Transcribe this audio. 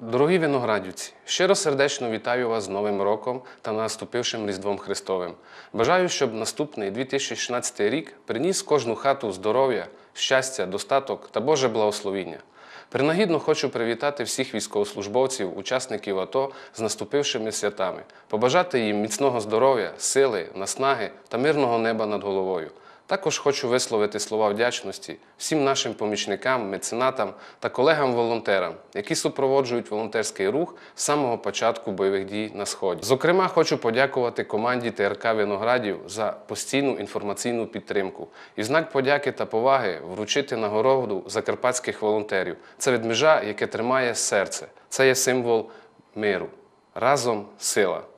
Дорогі виноградівці, щиро сердечно вітаю вас з Новим роком та наступившим Різдвом Христовим. Бажаю, щоб наступний 2016 рік приніс кожну хату здоров'я, щастя, достаток та Боже благословіння. Принагідно хочу привітати всіх військовослужбовців, учасників АТО з наступившими святами, побажати їм міцного здоров'я, сили, наснаги та мирного неба над головою. Також хочу висловити слова вдячності всім нашим помічникам, меценатам та колегам-волонтерам, які супроводжують волонтерський рух з самого початку бойових дій на сході. Зокрема, хочу подякувати команді ТРК Виноградів за постійну інформаційну підтримку і знак подяки та поваги вручити нагороду закарпатських волонтерів. Це відміжа, яке тримає серце. Це є символ миру. Разом сила.